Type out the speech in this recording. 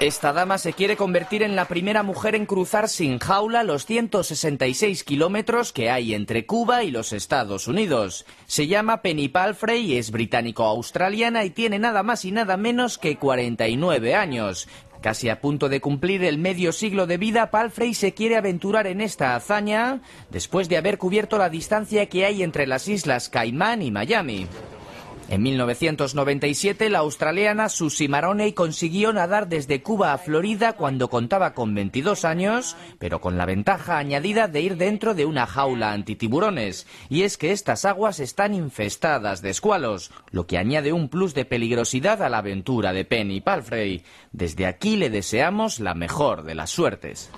Esta dama se quiere convertir en la primera mujer en cruzar sin jaula los 166 kilómetros que hay entre Cuba y los Estados Unidos. Se llama Penny Palfrey, es británico-australiana y tiene nada más y nada menos que 49 años. Casi a punto de cumplir el medio siglo de vida, Palfrey se quiere aventurar en esta hazaña después de haber cubierto la distancia que hay entre las islas Caimán y Miami. En 1997, la australiana Susie Maroney consiguió nadar desde Cuba a Florida cuando contaba con 22 años, pero con la ventaja añadida de ir dentro de una jaula antitiburones. Y es que estas aguas están infestadas de escualos, lo que añade un plus de peligrosidad a la aventura de Penny Palfrey. Desde aquí le deseamos la mejor de las suertes.